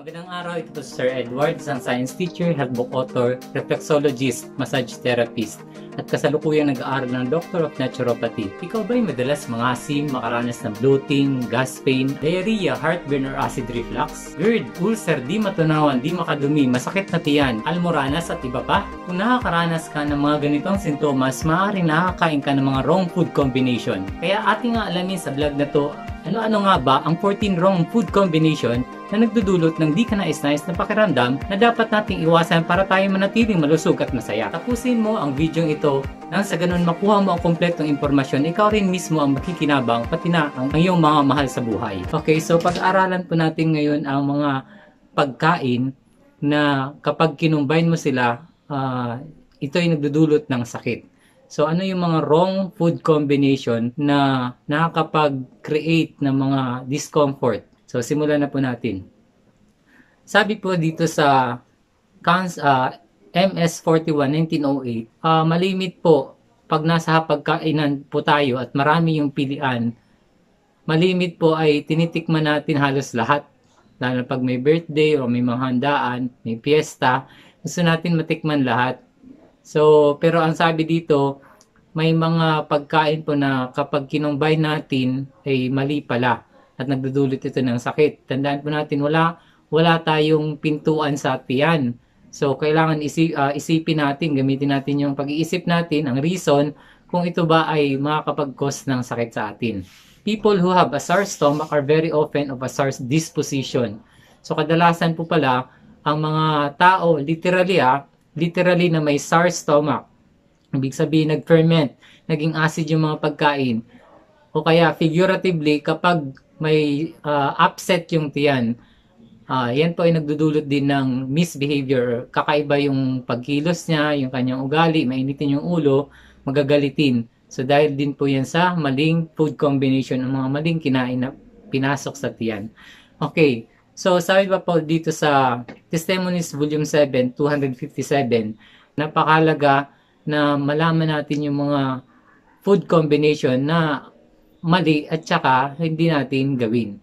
Magandang araw, ito po si Sir Edward, isang science teacher, health book author, reflexologist, massage therapist, at kasalukuyang nag-aaral ng Doctor of Naturopathy. Ikaw ba'y madalas mangasim, makaranas ng bloating, gas pain, diarrhea, heartburn or acid reflux, GERD, ulcer, di matunawan, di makadumi, masakit na tiyan, almoranas at iba pa? Kung nakakaranas ka ng mga ganitong sintomas, maaaring nakakain ka ng mga wrong food combination. Kaya ating nga alamin sa vlog na to ano-ano nga ba ang 14 wrong food combination na nagdudulot ng di ka nais-nais na pakiramdam na dapat nating iwasan para tayo manatiling malusog at masaya? Tapusin mo ang video ito nang sa ganun makuha mo ang kompletong impormasyon, ikaw rin mismo ang makikinabang pati na ang iyong mga mahal sa buhay. Okay, so pag-aralan po natin ngayon ang mga pagkain na kapag kinumbine mo sila, uh, ah, ito ay nagdudulot ng sakit. So ano yung mga wrong food combination na nakakapag-create ng mga discomfort? So simulan na po natin. Sabi po dito sa cons, uh, MS41 1908, uh, malimit po pag nasa hapagkainan po tayo at marami yung pilian. Malimit po ay tinitikman natin halos lahat. Lalo pag may birthday o may mga handaan, may piyesta, gusto natin matikman lahat. So, pero ang sabi dito, may mga pagkain po na kapag kinumbay natin ay mali pala at nagdudulot ito ng sakit. Tandaan po natin, wala, wala tayong pintuan sa tiyan. So, kailangan isi, uh, isipin natin, gamitin natin yung pag-iisip natin, ang reason kung ito ba ay makakapag-cause ng sakit sa atin. People who have a sour stomach are very often of a sour disposition. So, kadalasan po pala, ang mga tao, literally ah, literally na may sour stomach. Ibig sabihin, nag-ferment, naging acid yung mga pagkain. O kaya, figuratively, kapag may uh, upset yung tiyan, uh, yan po ay nagdudulot din ng misbehavior. Kakaiba yung pagkilos niya, yung kanyang ugali, mainitin yung ulo, magagalitin. So dahil din po yan sa maling food combination, ng mga maling kinain na pinasok sa tiyan. Okay, So, sabi pa po dito sa Testimonies Volume 7, 257, napakalaga na malaman natin yung mga food combination na mali at saka hindi natin gawin.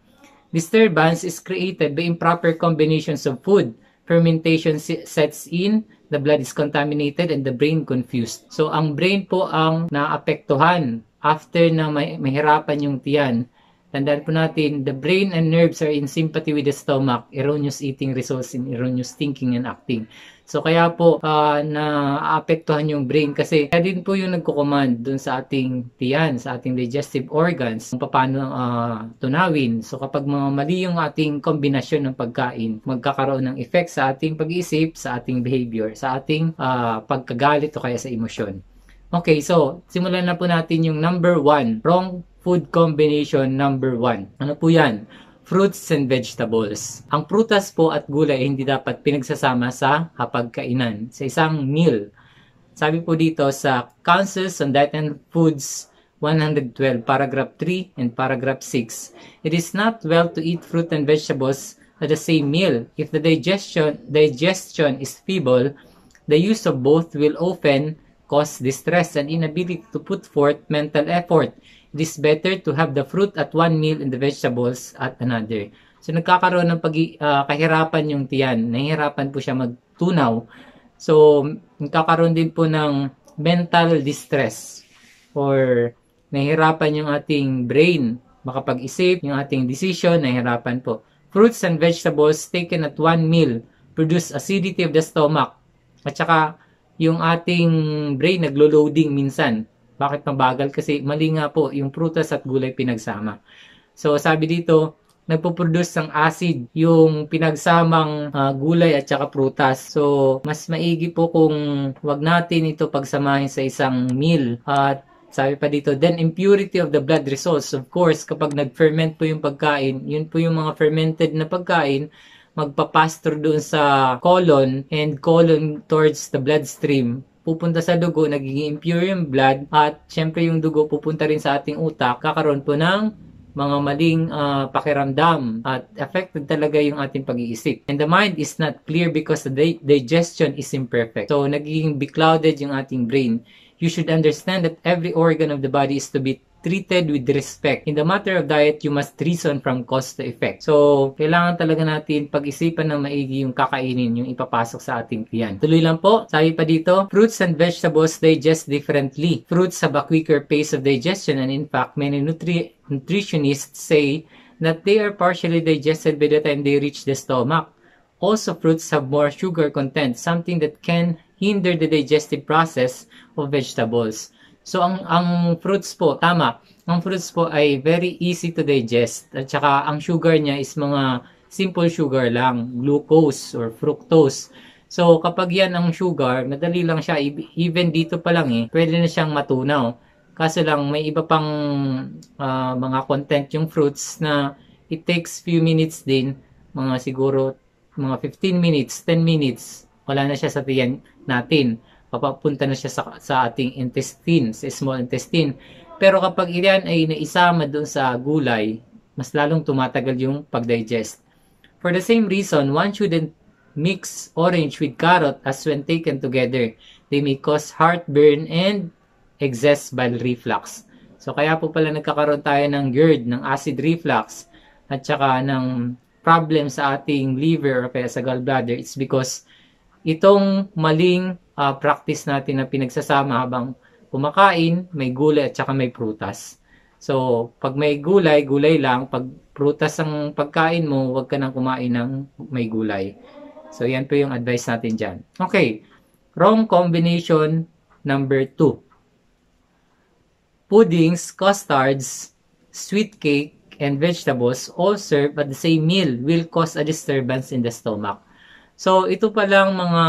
Disturbance is created by improper combinations of food. Fermentation sets in, the blood is contaminated, and the brain confused. So, ang brain po ang naapektuhan after na may, mahirapan yung tiyan Tandaan po natin, the brain and nerves are in sympathy with the stomach. Erroneous eating results in erroneous thinking and acting. So kaya po uh, ah, apektuhan yung brain kasi kaya din po yung nagko-command dun sa ating tiyan, sa ating digestive organs, kung paano uh, tunawin. So kapag mali yung ating kombinasyon ng pagkain, magkakaroon ng effect sa ating pag-iisip, sa ating behavior, sa ating uh, pagkagalit o kaya sa emosyon. Okay, so simulan na po natin yung number one, wrong food combination number 1. Ano po yan? Fruits and vegetables. Ang prutas po at gulay hindi dapat pinagsasama sa hapagkainan, sa isang meal. Sabi po dito sa Councils on Diet and Foods 112, paragraph 3 and paragraph 6. It is not well to eat fruit and vegetables at the same meal. If the digestion, digestion is feeble, the use of both will often cause distress and inability to put forth mental effort this better to have the fruit at one meal and the vegetables at another. So nagkakaroon ng pag uh, ah, kahirapan yung tiyan. Nahihirapan po siya magtunaw. So nagkakaroon din po ng mental distress or nahihirapan yung ating brain makapag-isip, yung ating decision, nahihirapan po. Fruits and vegetables taken at one meal produce acidity of the stomach. At saka yung ating brain naglo-loading minsan bakit mabagal? Kasi mali nga po, yung prutas at gulay pinagsama. So sabi dito, nagpo-produce ng acid yung pinagsamang uh, gulay at saka prutas. So, mas maigi po kung wag natin ito pagsamahin sa isang meal. At sabi pa dito, then impurity of the blood results. Of course, kapag nag-ferment po yung pagkain, yun po yung mga fermented na pagkain, magpapastor doon sa colon and colon towards the bloodstream pupunta sa dugo, nagiging impure yung blood at syempre yung dugo pupunta rin sa ating utak, kakaroon po ng mga maling uh, pakiramdam at affected talaga yung ating pag-iisip. And the mind is not clear because the digestion is imperfect. So, nagiging beclouded yung ating brain. You should understand that every organ of the body is to be treated with respect. In the matter of diet, you must reason from cause to effect. So, kailangan talaga natin pag-isipan ng maigi yung kakainin, yung ipapasok sa ating tiyan. Tuloy lang po, sabi pa dito, fruits and vegetables digest differently. Fruits have a quicker pace of digestion and in fact, many nutri nutritionists say that they are partially digested by the time they reach the stomach. Also, fruits have more sugar content, something that can hinder the digestive process of vegetables. So ang ang fruits po, tama. Ang fruits po ay very easy to digest. At saka ang sugar niya is mga simple sugar lang, glucose or fructose. So kapag yan ang sugar, madali lang siya even dito pa lang eh, pwede na siyang matunaw. Kaso lang may iba pang uh, mga content yung fruits na it takes few minutes din, mga siguro mga 15 minutes, 10 minutes, wala na siya sa tiyan natin mapapunta na siya sa, sa ating intestine, sa small intestine. Pero kapag iyan ay naisama doon sa gulay, mas lalong tumatagal yung pagdigest. For the same reason, one shouldn't mix orange with carrot as when taken together. They may cause heartburn and excess bile reflux. So kaya po pala nagkakaroon tayo ng GERD, ng acid reflux, at saka ng problem sa ating liver or kaya sa gallbladder. It's because itong maling uh, practice natin na pinagsasama habang kumakain, may gulay at saka may prutas. So, pag may gulay, gulay lang. Pag prutas ang pagkain mo, huwag ka nang kumain ng may gulay. So, yan po yung advice natin dyan. Okay, wrong combination number 2. Puddings, custards, sweet cake, and vegetables all served at the same meal will cause a disturbance in the stomach. So, ito palang mga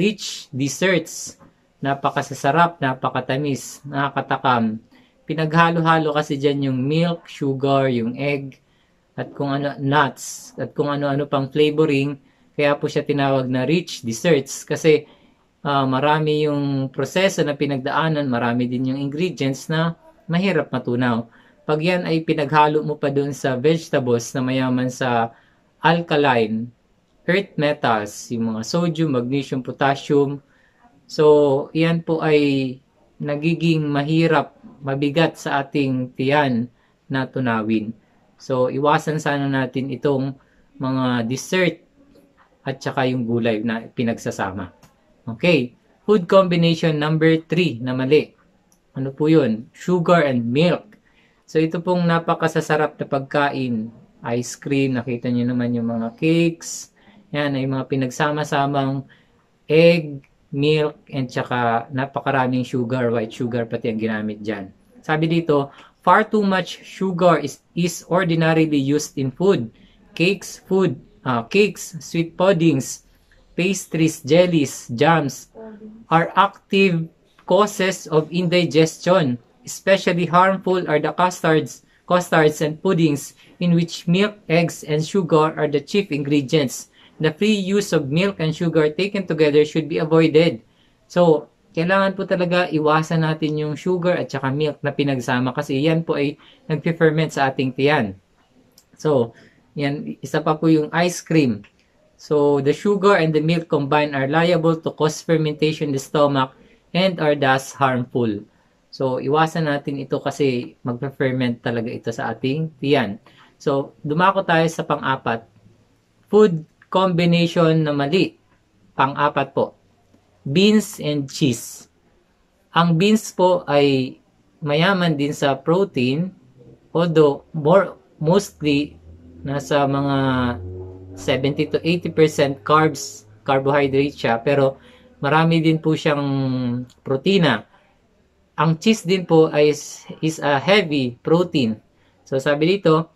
rich desserts. Napakasasarap, napakatamis, nakakatakam. Pinaghalo-halo kasi dyan yung milk, sugar, yung egg, at kung ano, nuts, at kung ano-ano pang flavoring. Kaya po siya tinawag na rich desserts kasi uh, marami yung proseso na pinagdaanan, marami din yung ingredients na mahirap matunaw. Pag yan ay pinaghalo mo pa doon sa vegetables na mayaman sa alkaline earth metals, yung mga sodium, magnesium, potassium. So, yan po ay nagiging mahirap, mabigat sa ating tiyan na tunawin. So, iwasan sana natin itong mga dessert at saka yung gulay na pinagsasama. Okay, food combination number 3 na mali. Ano po yun? Sugar and milk. So, ito pong napakasasarap na pagkain. Ice cream, nakita nyo naman yung mga cakes, yan ay mga pinagsama-samang egg, milk, and tsaka napakaraming sugar, white sugar pati ang ginamit dyan. Sabi dito, far too much sugar is, is ordinarily used in food. Cakes, food, uh, cakes, sweet puddings, pastries, jellies, jams are active causes of indigestion. Especially harmful are the custards, custards and puddings in which milk, eggs, and sugar are the chief ingredients the free use of milk and sugar taken together should be avoided. So, kailangan po talaga iwasan natin yung sugar at saka milk na pinagsama kasi yan po ay nagpe-ferment sa ating tiyan. So, yan, isa pa po yung ice cream. So, the sugar and the milk combined are liable to cause fermentation in the stomach and are thus harmful. So, iwasan natin ito kasi magpe-ferment talaga ito sa ating tiyan. So, dumako tayo sa pang-apat. Food combination na mali. Pang-apat po, beans and cheese. Ang beans po ay mayaman din sa protein, although more, mostly nasa mga 70 to 80% carbs, carbohydrate siya, pero marami din po siyang protina. Ang cheese din po ay is a heavy protein. So sabi dito,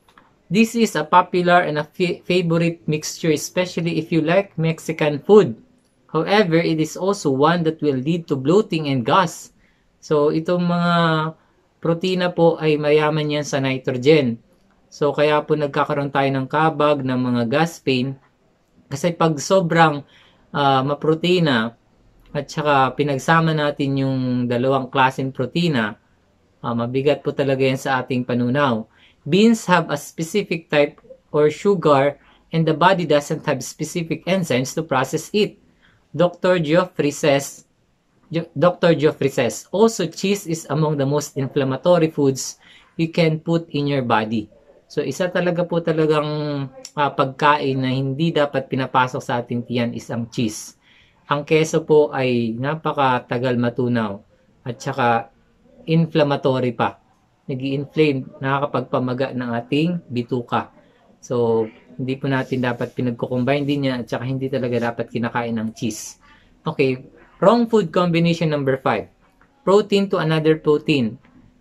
This is a popular and a favorite mixture, especially if you like Mexican food. However, it is also one that will lead to bloating and gas. So, itong mga protina po ay mayaman yan sa nitrogen. So, kaya po nagkakaroon tayo ng kabag ng mga gas pain. Kasi pag sobrang uh, maprotina at saka pinagsama natin yung dalawang klaseng protina, uh, mabigat po talaga yan sa ating panunaw. Beans have a specific type or sugar and the body doesn't have specific enzymes to process it. Dr. Geoffrey says, Dr. Geoffrey says, also cheese is among the most inflammatory foods you can put in your body. So isa talaga po talagang uh, pagkain na hindi dapat pinapasok sa ating tiyan is ang cheese. Ang keso po ay napakatagal matunaw at saka inflammatory pa nag inflame nakakapagpamaga ng ating bituka. So, hindi po natin dapat pinagkukumbine din niya at saka hindi talaga dapat kinakain ng cheese. Okay, wrong food combination number 5. Protein to another protein.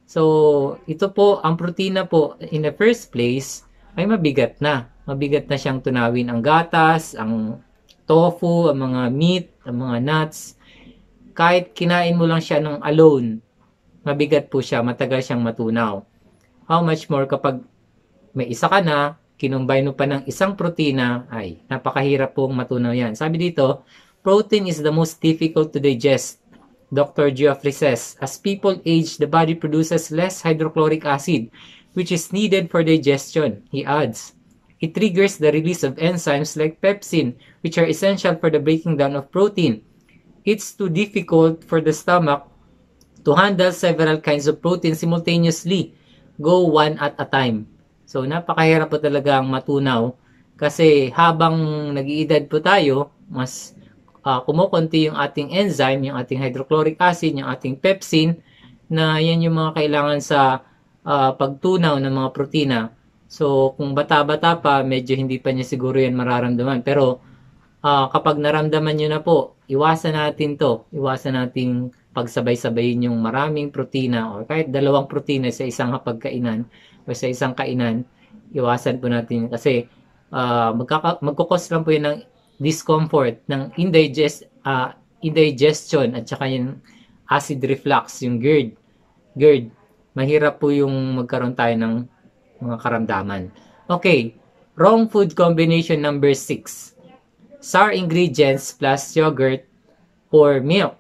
So, ito po, ang protina po, in the first place, ay mabigat na. Mabigat na siyang tunawin ang gatas, ang tofu, ang mga meat, ang mga nuts. Kahit kinain mo lang siya ng alone, mabigat po siya, matagal siyang matunaw. How much more kapag may isa ka na, kinumbine mo pa ng isang protina, ay, napakahirap pong matunaw yan. Sabi dito, protein is the most difficult to digest. Dr. Geoffrey says, as people age, the body produces less hydrochloric acid, which is needed for digestion. He adds, it triggers the release of enzymes like pepsin, which are essential for the breaking down of protein. It's too difficult for the stomach To handle several kinds of protein simultaneously, go one at a time. So napakahirap po talaga ang matunaw kasi habang nag-iedad po tayo, mas uh, kumukunti yung ating enzyme, yung ating hydrochloric acid, yung ating pepsin na yan yung mga kailangan sa uh, pagtunaw ng mga protina. So kung bata-bata pa, medyo hindi pa niya siguro yan mararamdaman. Pero uh, kapag naramdaman nyo na po, iwasan natin to. Iwasan nating pagsabay-sabayin yung maraming protina o kahit dalawang protina sa isang pagkainan o sa isang kainan, iwasan po natin kasi uh, magkaka- magkukos lang po yun ng discomfort, ng indigest, uh, indigestion at saka yung acid reflux, yung GERD. GERD, mahirap po yung magkaroon tayo ng mga karamdaman. Okay, wrong food combination number 6. Sour ingredients plus yogurt or milk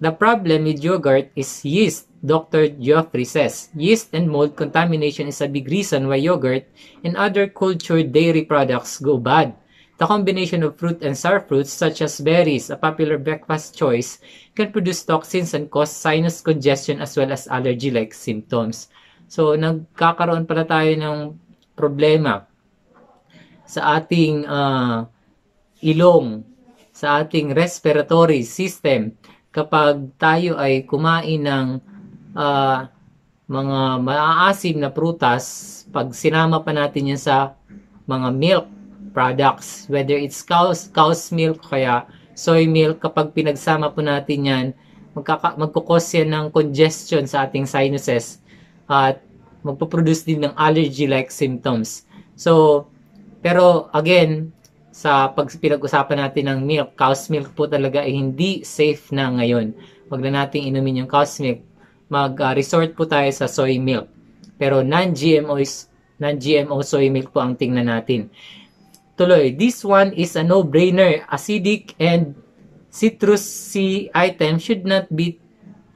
The problem with yogurt is yeast, Dr. Geoffrey says. Yeast and mold contamination is a big reason why yogurt and other cultured dairy products go bad. The combination of fruit and sour fruits, such as berries, a popular breakfast choice, can produce toxins and cause sinus congestion as well as allergy-like symptoms. So, nagkakaroon pala tayo ng problema sa ating uh, ilong, sa ating respiratory system, kapag tayo ay kumain ng uh, mga maaasim na prutas, pag sinama pa natin yan sa mga milk products, whether it's cow's, cow's milk kaya soy milk, kapag pinagsama po natin yan, magkaka- magkukos yan ng congestion sa ating sinuses at magpoproduce din ng allergy-like symptoms. So, pero again, sa pag usapan natin ng milk, cow's milk po talaga ay hindi safe na ngayon. Huwag na nating inumin yung cow's milk. Mag-resort uh, po tayo sa soy milk. Pero non-GMO non-GMO soy milk po ang tingnan natin. Tuloy, this one is a no-brainer. Acidic and citrusy C item should not be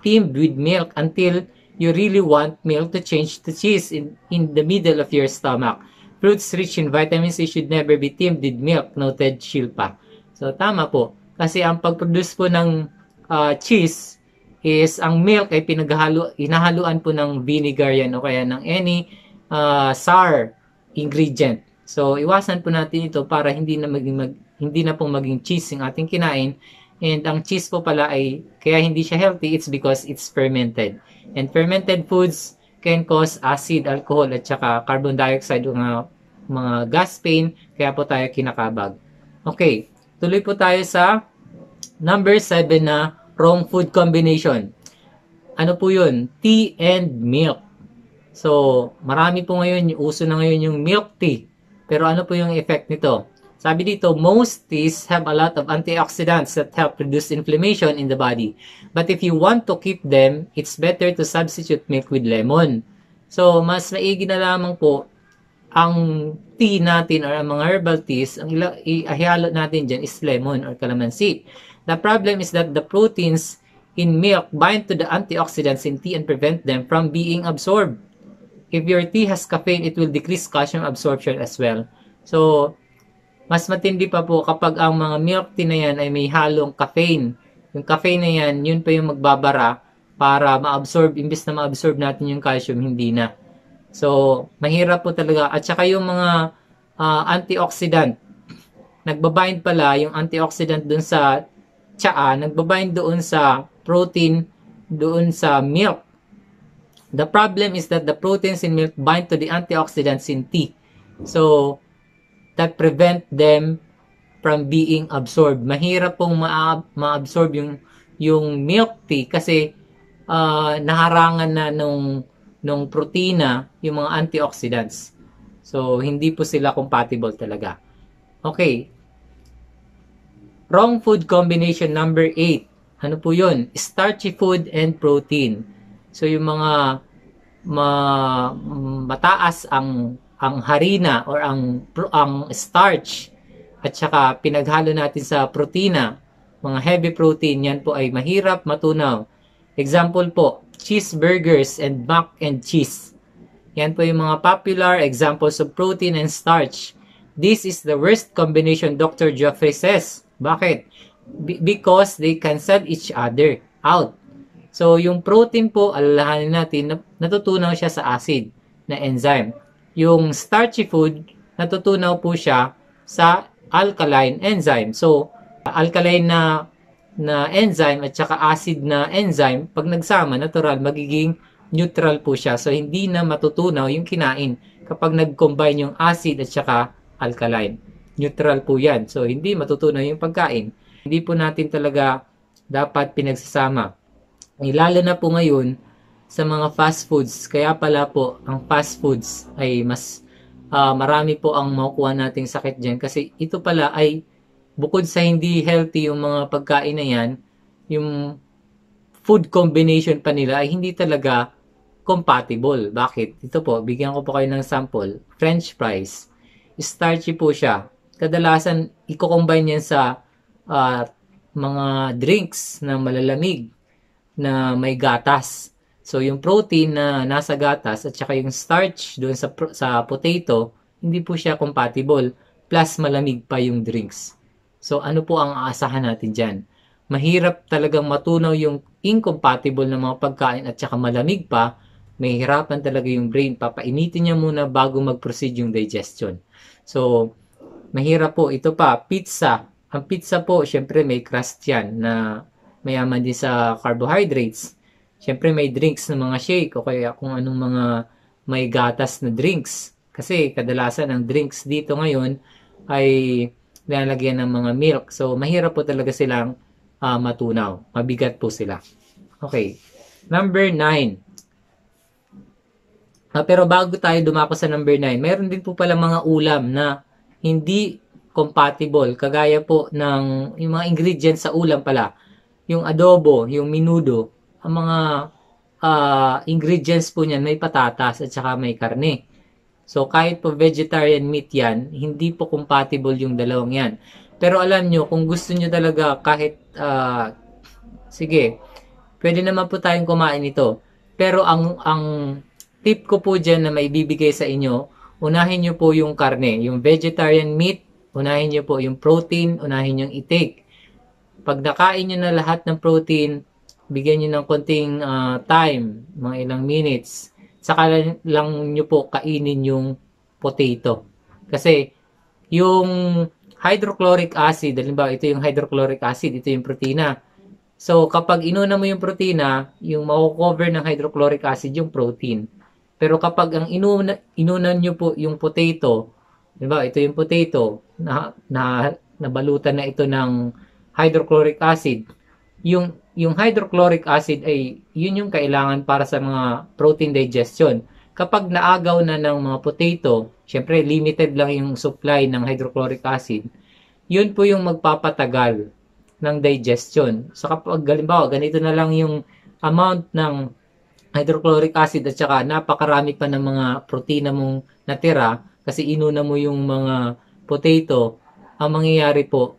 teamed with milk until you really want milk to change to cheese in, in the middle of your stomach. Fruits rich in vitamin C should never be teamed with milk, noted Shilpa. So, tama po. Kasi ang pag-produce po ng uh, cheese is ang milk ay pinaghalo, inahaluan po ng vinegar yan o kaya ng any uh, sour ingredient. So, iwasan po natin ito para hindi na maging mag, hindi na po maging cheese yung ating kinain. And ang cheese po pala ay kaya hindi siya healthy, it's because it's fermented. And fermented foods can cause acid, alcohol, at saka carbon dioxide, mga mga gas pain, kaya po tayo kinakabag. Okay, tuloy po tayo sa number 7 na wrong food combination. Ano po yun? Tea and milk. So, marami po ngayon, uso na ngayon yung milk tea. Pero ano po yung effect nito? Sabi dito, most teas have a lot of antioxidants that help reduce inflammation in the body. But if you want to keep them, it's better to substitute milk with lemon. So, mas maigi na lamang po ang tea natin or ang mga herbal teas, ang ihalo natin dyan is lemon or calamansi. The problem is that the proteins in milk bind to the antioxidants in tea and prevent them from being absorbed. If your tea has caffeine, it will decrease calcium absorption as well. So, mas matindi pa po kapag ang mga milk tea na yan ay may halong caffeine. Yung caffeine na yan, yun pa yung magbabara para ma-absorb, imbis na ma-absorb natin yung calcium, hindi na. So, mahirap po talaga. At saka yung mga uh, antioxidant, nagbabind pala yung antioxidant dun sa tsaa, nagbabind doon sa protein, doon sa milk. The problem is that the proteins in milk bind to the antioxidants in tea. So, that prevent them from being absorbed. Mahirap pong ma- ma-absorb yung, yung milk tea kasi uh, naharangan na nung ng protina yung mga antioxidants. So, hindi po sila compatible talaga. Okay. Wrong food combination number 8. Ano po yun? Starchy food and protein. So, yung mga ma, mataas ang ang harina or ang ang starch at saka pinaghalo natin sa protina, mga heavy protein, yan po ay mahirap matunaw. Example po, cheeseburgers, and mac and cheese. Yan po yung mga popular examples of protein and starch. This is the worst combination Dr. Jeffrey says. Bakit? because they cancel each other out. So, yung protein po, alalahanin natin, natutunaw siya sa acid na enzyme. Yung starchy food, natutunaw po siya sa alkaline enzyme. So, alkaline na na enzyme at saka acid na enzyme, pag nagsama, natural, magiging neutral po siya. So, hindi na matutunaw yung kinain kapag nag-combine yung acid at saka alkaline. Neutral po yan. So, hindi matutunaw yung pagkain. Hindi po natin talaga dapat pinagsasama. Lalo na po ngayon sa mga fast foods. Kaya pala po, ang fast foods ay mas uh, marami po ang makukuha nating sakit dyan. Kasi ito pala ay bukod sa hindi healthy yung mga pagkain na yan, yung food combination pa nila ay hindi talaga compatible. Bakit? Ito po, bigyan ko po kayo ng sample. French fries. Starchy po siya. Kadalasan, iko combine yan sa uh, mga drinks na malalamig na may gatas. So, yung protein na nasa gatas at saka yung starch doon sa, sa potato, hindi po siya compatible. Plus, malamig pa yung drinks. So ano po ang aasahan natin dyan? Mahirap talagang matunaw yung incompatible ng mga pagkain at saka malamig pa, mahirapan talaga yung brain. Papainitin niya muna bago mag-proceed yung digestion. So, mahirap po. Ito pa, pizza. Ang pizza po, syempre may crust yan na mayaman din sa carbohydrates. Syempre may drinks ng mga shake o kaya kung anong mga may gatas na drinks. Kasi kadalasan ang drinks dito ngayon ay nilalagyan ng mga milk. So, mahirap po talaga silang uh, matunaw. Mabigat po sila. Okay. Number 9. Uh, ah, pero bago tayo dumako sa number 9, mayroon din po pala mga ulam na hindi compatible. Kagaya po ng yung mga ingredients sa ulam pala. Yung adobo, yung minudo, ang mga uh, ingredients po niyan may patatas at saka may karne. So kahit po vegetarian meat yan, hindi po compatible yung dalawang yan. Pero alam nyo, kung gusto nyo talaga kahit, uh, sige, pwede naman po tayong kumain ito. Pero ang, ang tip ko po dyan na maibibigay sa inyo, unahin nyo po yung karne, yung vegetarian meat, unahin nyo po yung protein, unahin yung itik. Pag nakain nyo na lahat ng protein, bigyan nyo ng konting uh, time, mga ilang minutes, saka lang nyo po kainin yung potato. Kasi yung hydrochloric acid, halimbawa ito yung hydrochloric acid, ito yung protina. So kapag inuna mo yung protina, yung makukover ng hydrochloric acid yung protein. Pero kapag ang inuna, inuna nyo po yung potato, diba, ito yung potato, na, na, nabalutan na ito ng hydrochloric acid, yung yung hydrochloric acid ay yun yung kailangan para sa mga protein digestion. Kapag naagaw na ng mga potato, syempre limited lang yung supply ng hydrochloric acid, yun po yung magpapatagal ng digestion. So kapag halimbawa ganito na lang yung amount ng hydrochloric acid at saka napakarami pa ng mga protina mong natira kasi inuna mo yung mga potato, ang mangyayari po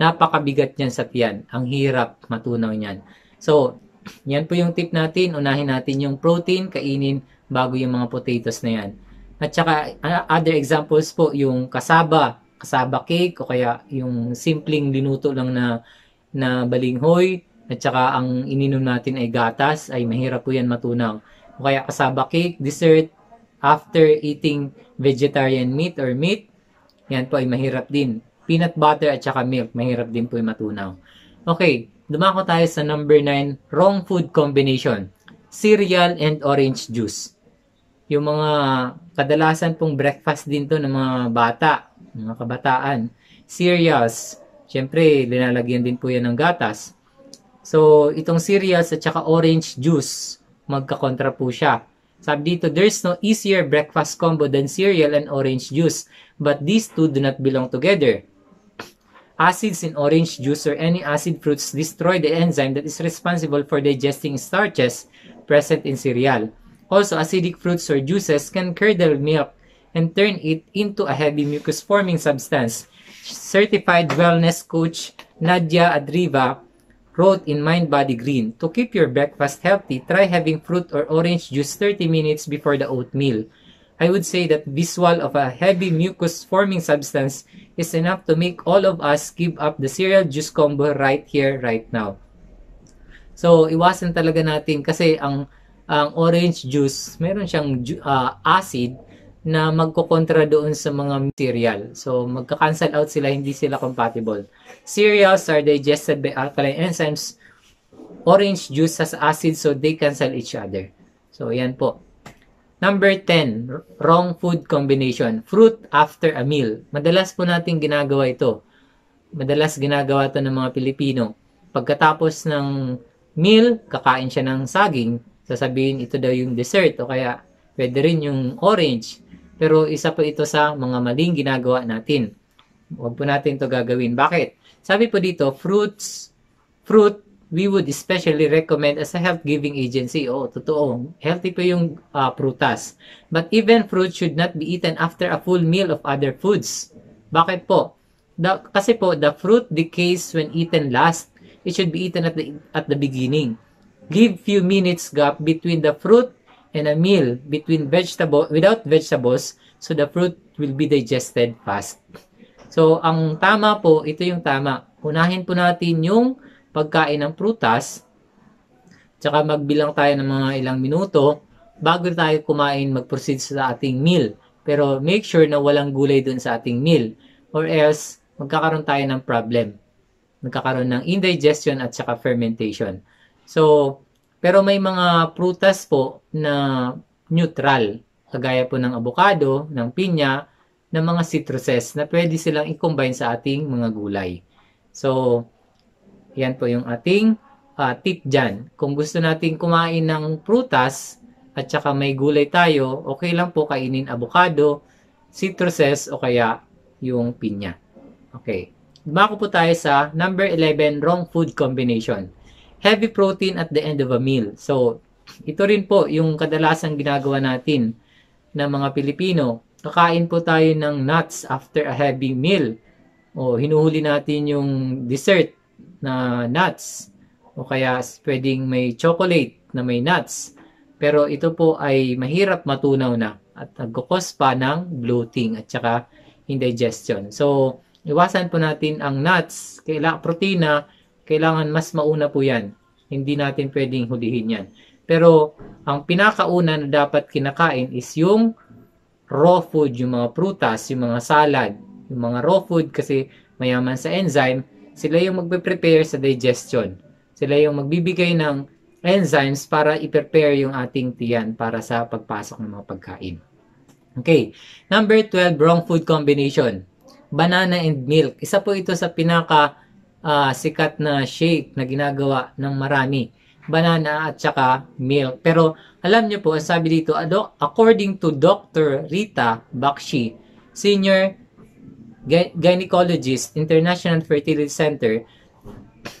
Napakabigat niyan sa tiyan. Ang hirap matunaw niyan. So, yan po yung tip natin. Unahin natin yung protein, kainin bago yung mga potatoes na yan. At saka, ah, other examples po, yung kasaba, kasaba cake, o kaya yung simpleng linuto lang na, na balinghoy, at saka ang ininom natin ay gatas, ay mahirap po yan matunaw. O kaya kasaba cake, dessert, after eating vegetarian meat or meat, yan po ay mahirap din peanut butter at saka milk. Mahirap din po yung matunaw. Okay, dumako tayo sa number 9, wrong food combination. Cereal and orange juice. Yung mga kadalasan pong breakfast din to ng mga bata, mga kabataan. Cereals, syempre linalagyan din po yan ng gatas. So, itong cereals at saka orange juice, magkakontra po siya. Sabi dito, there's no easier breakfast combo than cereal and orange juice, but these two do not belong together acids in orange juice or any acid fruits destroy the enzyme that is responsible for digesting starches present in cereal. Also, acidic fruits or juices can curdle milk and turn it into a heavy mucus-forming substance. Certified wellness coach Nadia Adriva wrote in Mind Body Green, To keep your breakfast healthy, try having fruit or orange juice 30 minutes before the oatmeal. I would say that visual of a heavy mucus-forming substance is enough to make all of us give up the cereal juice combo right here, right now. So, iwasan talaga natin kasi ang, ang orange juice, meron siyang uh, acid na magkokontra doon sa mga cereal. So, magka-cancel out sila, hindi sila compatible. Cereals are digested by alkaline enzymes. Orange juice has acid, so they cancel each other. So, yan po. Number 10, wrong food combination. Fruit after a meal. Madalas po natin ginagawa ito. Madalas ginagawa ito ng mga Pilipino. Pagkatapos ng meal, kakain siya ng saging. Sasabihin ito daw yung dessert o kaya pwede rin yung orange. Pero isa po ito sa mga maling ginagawa natin. Huwag po natin ito gagawin. Bakit? Sabi po dito, fruits, fruit we would especially recommend as a health-giving agency. oh, totoo. Healthy po yung uh, prutas. But even fruit should not be eaten after a full meal of other foods. Bakit po? The, kasi po, the fruit decays when eaten last. It should be eaten at the, at the beginning. Give few minutes gap between the fruit and a meal between vegetable without vegetables so the fruit will be digested fast. So ang tama po, ito yung tama. Unahin po natin yung pagkain ng prutas, tsaka magbilang tayo ng mga ilang minuto bago tayo kumain mag-proceed sa ating meal. Pero make sure na walang gulay dun sa ating meal or else magkakaroon tayo ng problem. Magkakaroon ng indigestion at saka fermentation. So, pero may mga prutas po na neutral, kagaya po ng abukado, ng pinya, ng mga citruses na pwede silang i-combine sa ating mga gulay. So, yan po yung ating uh, tip dyan. Kung gusto nating kumain ng prutas at saka may gulay tayo, okay lang po kainin avocado, citruses o kaya yung pinya. Okay. Bako po tayo sa number 11, wrong food combination. Heavy protein at the end of a meal. So, ito rin po yung kadalasang ginagawa natin ng mga Pilipino. Kakain po tayo ng nuts after a heavy meal. O hinuhuli natin yung dessert na nuts o kaya pwedeng may chocolate na may nuts. Pero ito po ay mahirap matunaw na at nagkukos pa ng bloating at saka indigestion. So, iwasan po natin ang nuts, kaila, protina, kailangan mas mauna po yan. Hindi natin pwedeng hulihin yan. Pero, ang pinakauna na dapat kinakain is yung raw food, yung mga prutas, yung mga salad, yung mga raw food kasi mayaman sa enzyme, sila yung magbe prepare sa digestion. Sila yung magbibigay ng enzymes para i-prepare yung ating tiyan para sa pagpasok ng mga pagkain. Okay. Number 12, wrong food combination. Banana and milk. Isa po ito sa pinaka uh, sikat na shake na ginagawa ng marami. Banana at saka milk. Pero alam niyo po, sabi dito, according to Dr. Rita Bakshi, Senior gy- gynecologist, International Fertility Center,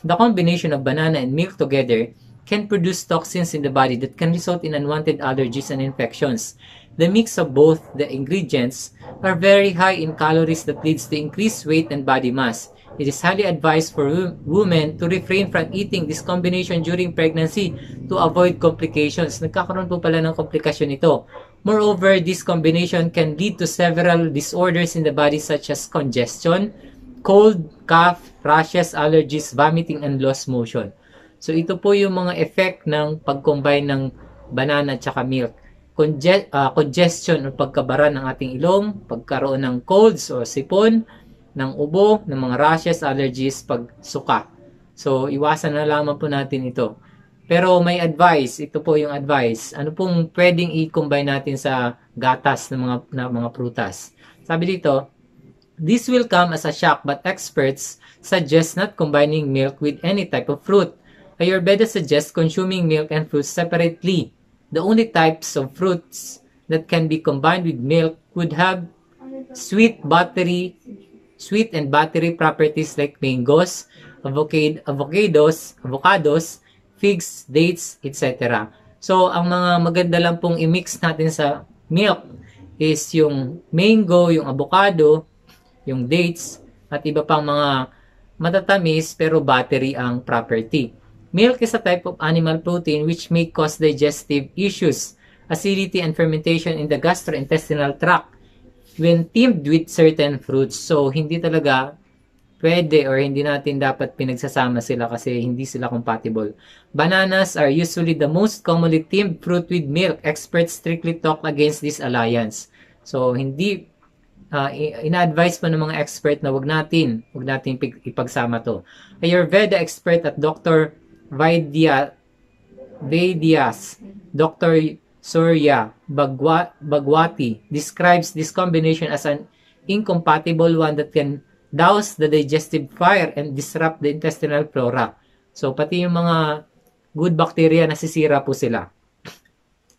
the combination of banana and milk together can produce toxins in the body that can result in unwanted allergies and infections. The mix of both the ingredients are very high in calories that leads to increased weight and body mass. It is highly advised for women to refrain from eating this combination during pregnancy to avoid complications. Nagkakaroon po pala ng komplikasyon ito. Moreover, this combination can lead to several disorders in the body such as congestion, cold, cough, rashes, allergies, vomiting, and lost motion. So ito po yung mga effect ng pag-combine ng banana at saka milk. Conge uh, congestion o pagkabara ng ating ilong, pagkaroon ng colds o sipon, ng ubo, ng mga rashes, allergies, pagsuka. So iwasan na lamang po natin ito. Pero may advice, ito po yung advice. Ano pong pwedeng i-combine natin sa gatas ng mga na mga prutas? Sabi dito, this will come as a shock but experts suggest not combining milk with any type of fruit. Ayurveda suggests consuming milk and fruit separately. The only types of fruits that can be combined with milk would have sweet buttery sweet and buttery properties like mangoes, avocado, avocados, avocados, figs, dates, etc. So, ang mga maganda lang pong i-mix natin sa milk is yung mango, yung avocado, yung dates, at iba pang mga matatamis pero battery ang property. Milk is a type of animal protein which may cause digestive issues, acidity and fermentation in the gastrointestinal tract when teamed with certain fruits. So, hindi talaga pwede or hindi natin dapat pinagsasama sila kasi hindi sila compatible. Bananas are usually the most commonly teamed fruit with milk. Experts strictly talk against this alliance. So, hindi uh, ina-advise pa ng mga expert na wag natin, wag natin ipagsama to. Ayurveda expert at Dr. Vaidya, Vaidyas, Dr. Surya Bagwa, Bagwati describes this combination as an incompatible one that can douse the digestive fire and disrupt the intestinal flora. So, pati yung mga good bacteria, nasisira po sila.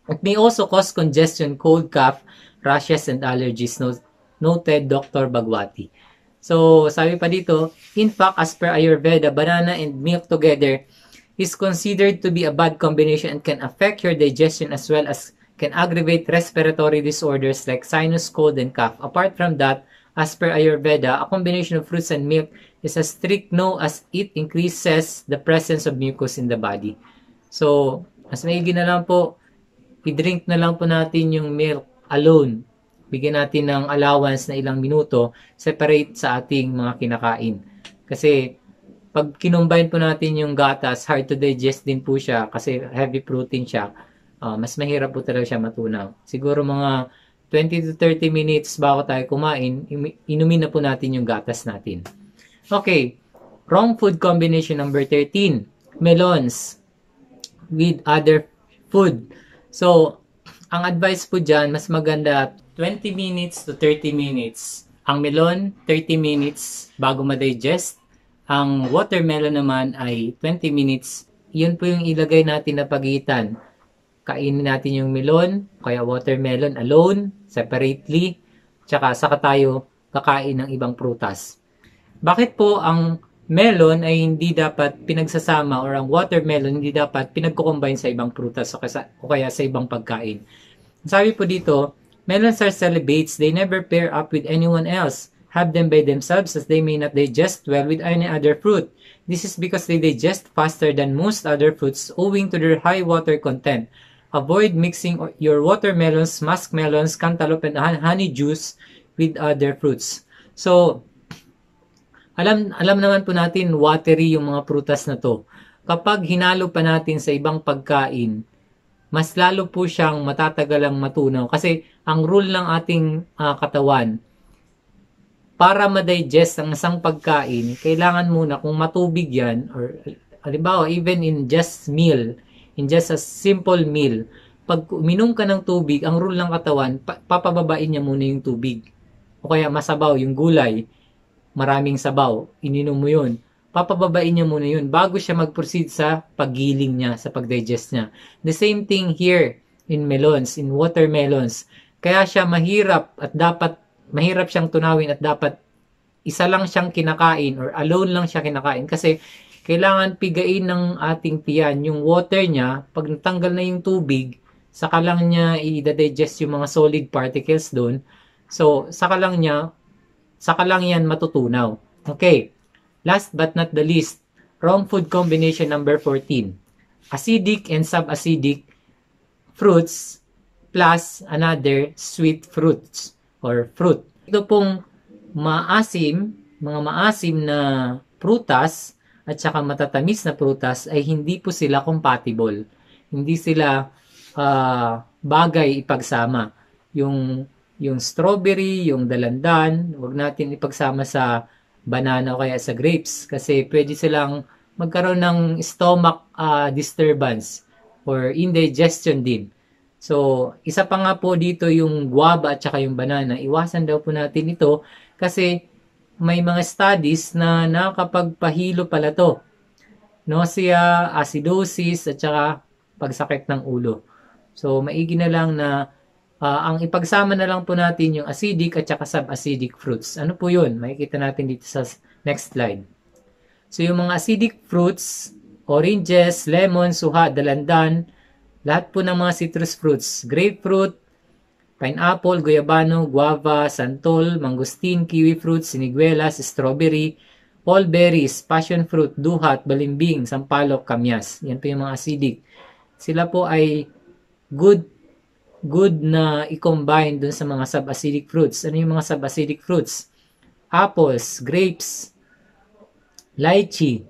It may also cause congestion, cold cough, rashes, and allergies, noted Dr. Bagwati. So, sabi pa dito, in fact, as per Ayurveda, banana and milk together is considered to be a bad combination and can affect your digestion as well as can aggravate respiratory disorders like sinus, cold, and cough. Apart from that, As per Ayurveda, a combination of fruits and milk is a strict no as it increases the presence of mucus in the body. So, mas maigi na lang po, i-drink na lang po natin yung milk alone. Bigyan natin ng allowance na ilang minuto, separate sa ating mga kinakain. Kasi, pag kinumbine po natin yung gatas, hard to digest din po siya kasi heavy protein siya. Uh, mas mahirap po talaga siya matunaw. Siguro mga 20 to 30 minutes bago tayo kumain, inumin na po natin yung gatas natin. Okay, wrong food combination number 13, melons with other food. So, ang advice po dyan, mas maganda 20 minutes to 30 minutes. Ang melon, 30 minutes bago ma-digest. Ang watermelon naman ay 20 minutes. Yun po yung ilagay natin na pagitan kainin natin yung melon, kaya watermelon alone, separately, tsaka saka tayo kakain ng ibang prutas. Bakit po ang melon ay hindi dapat pinagsasama or ang watermelon hindi dapat pinagkukombine sa ibang prutas o, kaya sa ibang pagkain? Sabi po dito, melons are celibates, they never pair up with anyone else. Have them by themselves as they may not digest well with any other fruit. This is because they digest faster than most other fruits owing to their high water content. Avoid mixing your watermelons, muskmelons, cantaloupe, and honey juice with other fruits. So, alam, alam naman po natin watery yung mga prutas na to. Kapag hinalo pa natin sa ibang pagkain, mas lalo po siyang matatagalang matunaw. Kasi ang rule ng ating uh, katawan, para ma-digest ang isang pagkain, kailangan muna kung matubig yan, or halimbawa even in just meal, in just a simple meal, pag uminom ka ng tubig, ang rule ng katawan, papababain niya muna yung tubig. O kaya masabaw, yung gulay, maraming sabaw, ininom mo yun. Papababain niya muna yun bago siya mag-proceed sa paggiling niya, sa pagdigest niya. The same thing here in melons, in watermelons. Kaya siya mahirap at dapat, mahirap siyang tunawin at dapat isa lang siyang kinakain or alone lang siya kinakain kasi kailangan pigain ng ating tiyan yung water niya. Pag natanggal na yung tubig, saka lang niya i-digest yung mga solid particles doon. So, saka lang niya, saka lang yan matutunaw. Okay, last but not the least, wrong food combination number 14. Acidic and subacidic fruits plus another sweet fruits or fruit. Ito pong maasim, mga maasim na prutas at saka matatamis na prutas ay hindi po sila compatible. Hindi sila uh, bagay ipagsama. Yung yung strawberry, yung dalandan, huwag natin ipagsama sa banana o kaya sa grapes kasi pwede silang magkaroon ng stomach uh, disturbance or indigestion din. So, isa pa nga po dito yung guava at saka yung banana. Iwasan daw po natin ito kasi may mga studies na nakakapagpahilo pala to. Nausea, acidosis, at saka pagsakit ng ulo. So, maigi na lang na uh, ang ipagsama na lang po natin yung acidic at saka sub-acidic fruits. Ano po yun? Makikita natin dito sa next slide. So, yung mga acidic fruits, oranges, lemon, suha, dalandan, lahat po ng mga citrus fruits, grapefruit, pineapple, guyabano, guava, santol, mangustin, kiwi fruit, siniguelas, strawberry, all berries, passion fruit, duhat, balimbing, sampalok, kamyas. Yan po yung mga acidic. Sila po ay good good na i-combine dun sa mga sub-acidic fruits. Ano yung mga sub-acidic fruits? Apples, grapes, lychee,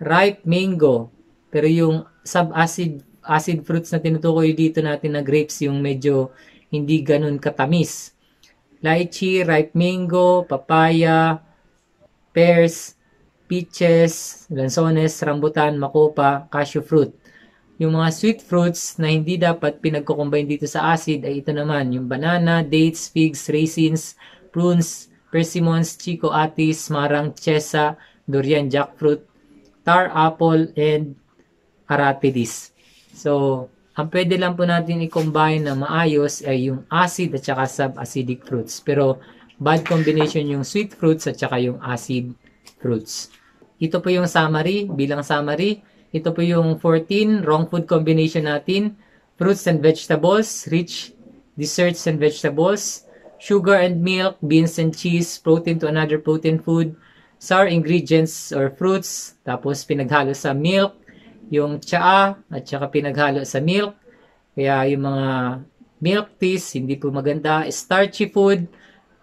ripe mango, pero yung sub-acid acid fruits na tinutukoy dito natin na grapes yung medyo hindi ganun katamis. Lychee, ripe mango, papaya, pears, peaches, lansones, rambutan, makopa, cashew fruit. Yung mga sweet fruits na hindi dapat pinagkukumbine dito sa acid ay ito naman, yung banana, dates, figs, raisins, prunes, persimmons, chico atis, marang, chesa, durian, jackfruit, tar apple, and aratides. So, ang pwede lang po natin i-combine na maayos ay yung acid at saka sub-acidic fruits. Pero bad combination yung sweet fruits at saka yung acid fruits. Ito po yung summary, bilang summary. Ito po yung 14 wrong food combination natin. Fruits and vegetables, rich desserts and vegetables, sugar and milk, beans and cheese, protein to another protein food, sour ingredients or fruits, tapos pinaghalo sa milk, yung tsaa at saka pinaghalo sa milk. Kaya yung mga milk teas, hindi po maganda. Starchy food,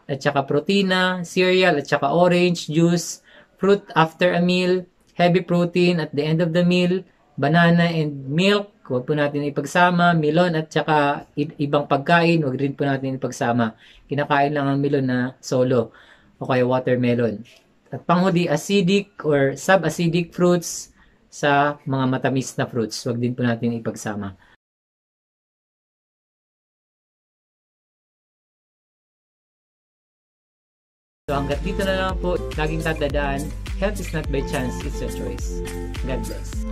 at saka protina, cereal, at saka orange juice, fruit after a meal, heavy protein at the end of the meal, banana and milk, huwag po natin ipagsama, melon at saka ibang pagkain, huwag rin po natin ipagsama. Kinakain lang ang melon na solo o kaya watermelon. At panghuli, acidic or sub-acidic fruits, sa mga matamis na fruits. Huwag din po natin ipagsama. So hanggat dito na lang po, laging tatandaan, health is not by chance, it's a choice. God bless.